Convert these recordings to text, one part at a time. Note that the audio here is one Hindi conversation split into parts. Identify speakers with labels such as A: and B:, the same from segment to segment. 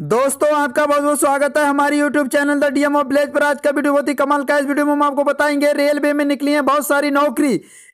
A: दोस्तों आपका बहुत बहुत स्वागत है हमारी YouTube channel the DM of village पर आज का वीडियो बहुत ही कमाल का इस वीडियो में हम आपको बताएंगे रेलवे में निकली है बहुत सारी नौकरी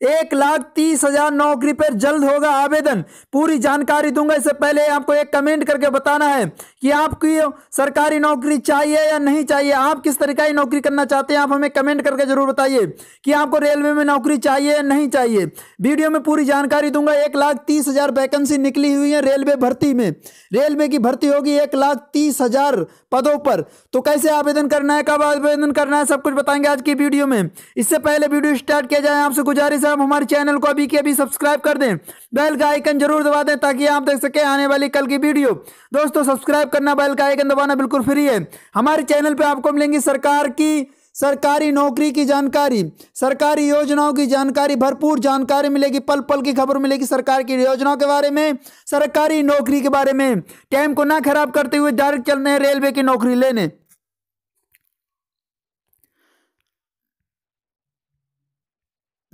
A: एक लाख तीस हजार नौकरी पर जल्द होगा आवेदन पूरी जानकारी दूंगा इससे पहले आपको एक कमेंट करके बताना है कि आपकी सरकारी नौकरी चाहिए या नहीं चाहिए आप किस तरीका की नौकरी करना चाहते हैं आप हमें कमेंट करके जरूर बताइए कि आपको रेलवे में नौकरी चाहिए या नहीं चाहिए वीडियो में पूरी जानकारी दूंगा एक लाख तीस हजार वैकेंसी निकली हुई है रेलवे भर्ती में रेलवे की भर्ती होगी एक लाख लाख तीस हजार पदों पर तो कैसे आवेदन करना है कब आवेदन करना है सब कुछ बताएंगे आज की वीडियो में इससे पहले वीडियो स्टार्ट किया जाए आपसे गुजारिश है आप हमारे चैनल को अभी के अभी सब्सक्राइब कर दें बेल का आइकन जरूर दबा दें ताकि आप देख सकें आने वाली कल की वीडियो दोस्तों सब्सक्राइब करना बैल का आइकन दबाना बिल्कुल फ्री है हमारे चैनल पर आपको मिलेंगी सरकार की सरकारी नौकरी की जानकारी सरकारी योजनाओं की जानकारी भरपूर जानकारी मिलेगी पल पल की खबर मिलेगी सरकार की योजनाओं के बारे में सरकारी नौकरी के बारे में टाइम को ना खराब करते हुए डायरेक्ट चलने रेलवे की नौकरी लेने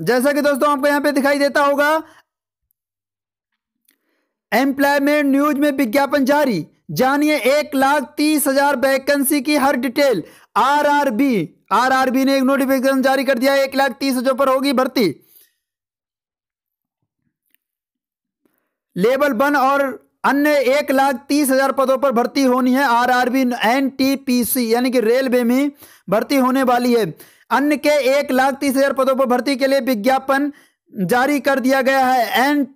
A: जैसा कि दोस्तों आपको यहां पे दिखाई देता होगा एम्प्लॉयमेंट न्यूज में विज्ञापन जारी जानिए एक लाख तीस हजार वैकेंसी की हर डिटेल आरआरबी आरआरबी ने एक नोटिफिकेशन जारी कर दिया एक लाख तीस हजार पर होगी भर्ती लेवल वन और अन्य एक लाख तीस हजार पदों पर भर्ती होनी है आरआरबी एनटीपीसी यानी कि रेलवे में भर्ती होने वाली है अन्य के एक लाख तीस हजार पदों पर भर्ती के लिए विज्ञापन जारी कर दिया गया है एन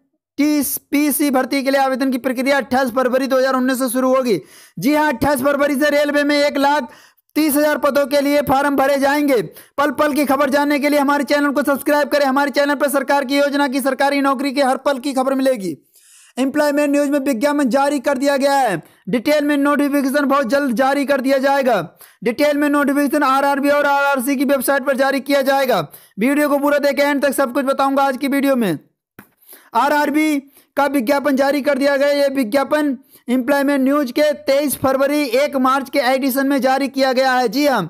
A: की पीसी भर्ती के लिए आवेदन की प्रक्रिया अट्ठाईस फरवरी 2019 से शुरू होगी जी हाँ अट्ठाईस फरवरी से रेलवे में एक लाख तीस हजार पदों के लिए फार्म भरे जाएंगे पल पल की खबर जानने के लिए हमारे चैनल को सब्सक्राइब करें हमारे चैनल पर सरकार की योजना की सरकारी नौकरी के हर पल की खबर मिलेगी एम्प्लॉयमेंट न्यूज में विज्ञापन जारी कर दिया गया है डिटेल में नोटिफिकेशन बहुत जल्द जारी कर दिया जाएगा डिटेल में नोटिफिकेशन आरआरबी और आरआरसी की वेबसाइट पर जारी किया जाएगा वीडियो को पूरा देखें एंड तक सब कुछ बताऊंगा आज की वीडियो में आरआरबी का विज्ञापन जारी कर दिया गया ये विज्ञापन इंप्लायमेंट न्यूज के तेईस फरवरी एक मार्च के एडिशन में जारी किया गया है जी हाँ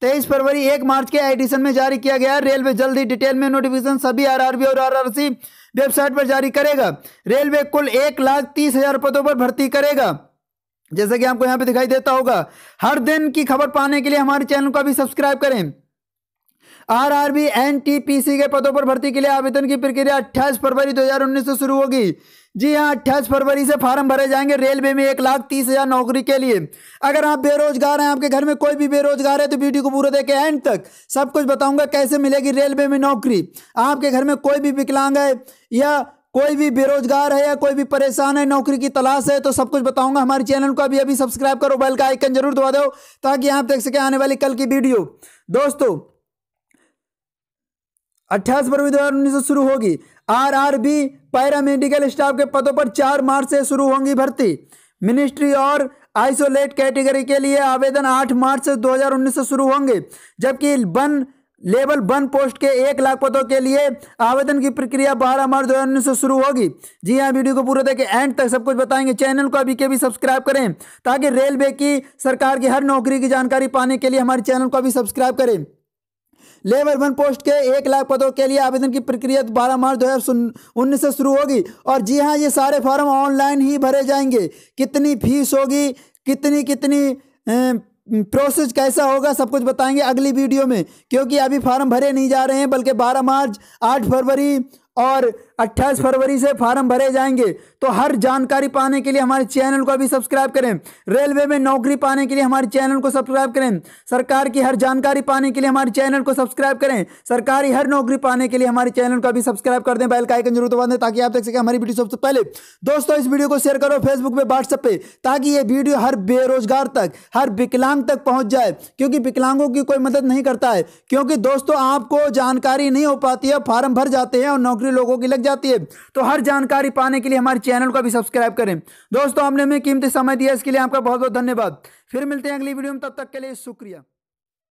A: तेईस फरवरी एक मार्च के एडिशन में जारी किया गया है रेलवे जल्द ही डिटेल में नोटिफिकेशन सभी आरआरबी और आरआरसी वेबसाइट पर जारी करेगा रेलवे कुल एक लाख तीस हजार पदों पर भर्ती करेगा जैसा कि आपको यहाँ पे दिखाई देता होगा हर दिन की खबर पाने के लिए हमारे चैनल को अभी सब्सक्राइब करें आरआरबी एनटीपीसी के पदों पर भर्ती के लिए आवेदन की प्रक्रिया 28 फरवरी 2019 से शुरू होगी जी हाँ अट्ठाईस फरवरी से फार्म भरे जाएंगे रेलवे में एक लाख तीस हज़ार नौकरी के लिए अगर आप बेरोजगार हैं आपके घर में कोई भी बेरोजगार है तो वीडियो को पूरा देखें एंड तक सब कुछ बताऊंगा कैसे मिलेगी रेलवे में नौकरी आपके घर में कोई भी विकलांग है या कोई भी बेरोजगार है या कोई भी परेशान है नौकरी की तलाश है तो सब कुछ बताऊंगा हमारे चैनल को अभी अभी सब्सक्राइब करो बेल का आइकन जरूर दबा दो ताकि आप देख सकें आने वाली कल की वीडियो दोस्तों अट्ठाईस फरवरी दो हज़ार उन्नीस से शुरू होगी आरआरबी पैरामेडिकल स्टाफ के पदों पर चार मार्च से शुरू होंगी भर्ती मिनिस्ट्री और आइसोलेट कैटेगरी के लिए आवेदन आठ मार्च से 2019 से शुरू होंगे जबकि वन लेवल वन पोस्ट के एक लाख पदों के लिए आवेदन की प्रक्रिया बारह मार्च दो से शुरू होगी जी हाँ वीडियो को पूरा देखें एंड तक सब कुछ बताएंगे चैनल को अभी के भी सब्सक्राइब करें ताकि रेलवे की सरकार की हर नौकरी की जानकारी पाने के लिए हमारे चैनल को अभी सब्सक्राइब करें लेबर वन पोस्ट के एक लाख पदों के लिए आवेदन की प्रक्रिया बारह मार्च दो से शुरू होगी और जी हाँ ये सारे फॉर्म ऑनलाइन ही भरे जाएंगे कितनी फीस होगी कितनी कितनी ए, प्रोसेस कैसा होगा सब कुछ बताएंगे अगली वीडियो में क्योंकि अभी फॉर्म भरे नहीं जा रहे हैं बल्कि 12 मार्च 8 फरवरी और अट्ठाईस फरवरी से फार्म भरे जाएंगे तो हर जानकारी पाने के लिए हमारे चैनल को अभी सब्सक्राइब करें रेलवे में नौकरी पाने के लिए हमारे चैनल को सब्सक्राइब करें सरकार की हर जानकारी पाने के लिए हमारे चैनल को सब्सक्राइब करें सरकारी हर नौकरी पाने के लिए हमारे चैनल को अभी सब्सक्राइब कर दें बैल का आइकन जरूर दबा दें ताकि आप देख सकें हमारी वीडियो सबसे पहले दोस्तों इस वीडियो को शेयर करो फेसबुक पे व्हाट्सएप पे ताकि ये वीडियो हर बेरोजगार तक हर विकलांग तक पहुंच जाए क्योंकि विकलांगों की कोई मदद नहीं करता है क्योंकि दोस्तों आपको जानकारी नहीं हो पाती है फॉर्म भर जाते हैं और नौकरी लोगों की लग जाती है तो हर जानकारी पाने के लिए हमारे चैनल को भी सब्सक्राइब करें दोस्तों हमने हमें कीमती समय दिया इसके लिए आपका बहुत बहुत धन्यवाद फिर मिलते हैं अगली वीडियो में तब तक के लिए शुक्रिया